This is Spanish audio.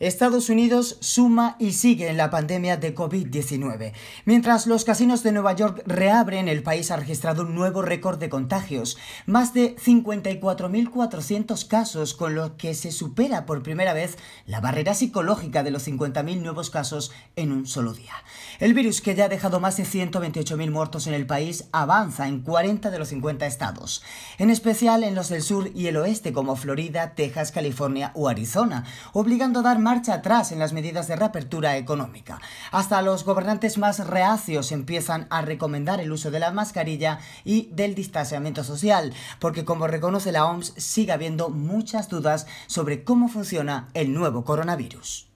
Estados Unidos suma y sigue en la pandemia de COVID-19. Mientras los casinos de Nueva York reabren, el país ha registrado un nuevo récord de contagios, más de 54.400 casos, con lo que se supera por primera vez la barrera psicológica de los 50.000 nuevos casos en un solo día. El virus, que ya ha dejado más de 128.000 muertos en el país, avanza en 40 de los 50 estados, en especial en los del sur y el oeste como Florida, Texas, California o Arizona, obligando a dar marcha atrás en las medidas de reapertura económica. Hasta los gobernantes más reacios empiezan a recomendar el uso de la mascarilla y del distanciamiento social, porque como reconoce la OMS sigue habiendo muchas dudas sobre cómo funciona el nuevo coronavirus.